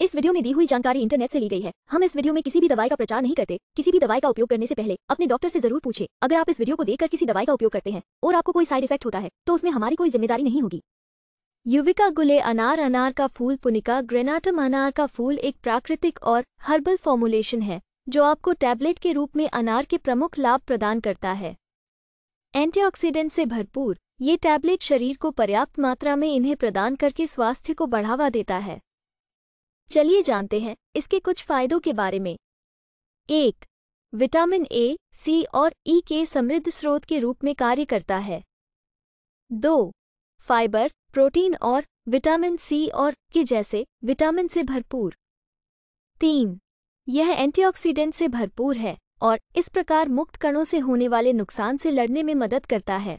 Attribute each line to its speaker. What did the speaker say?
Speaker 1: इस वीडियो में दी हुई जानकारी इंटरनेट से ली गई है हम इस वीडियो में किसी भी दवाई का प्रचार नहीं करते किसी भी दवाई का उपयोग करने से पहले अपने डॉक्टर से जरूर पूछे अगर आप इस वीडियो को देखकर किसी दवाई का उपयोग करते हैं और आपको कोई साइड इफेक्ट होता है तो उसमें हमारी कोई जिम्मेदारी नहीं होगी युविका गुले अनार अनार का फूल पुनिका ग्रेनाटम अनार का फूल एक प्राकृतिक और हर्बल फॉर्मुलेशन है जो आपको टैबलेट के रूप में अनार के प्रमुख लाभ प्रदान करता है एंटीऑक्सीडेंट से भरपूर ये टैबलेट शरीर को पर्याप्त मात्रा में इन्हें प्रदान करके स्वास्थ्य को बढ़ावा देता है चलिए जानते हैं इसके कुछ फायदों के बारे में एक विटामिन ए सी और ई e के समृद्ध स्रोत के रूप में कार्य करता है दो फाइबर प्रोटीन और विटामिन सी और के जैसे विटामिन से भरपूर तीन यह एंटीऑक्सीडेंट से भरपूर है और इस प्रकार मुक्त कणों से होने वाले नुकसान से लड़ने में मदद करता है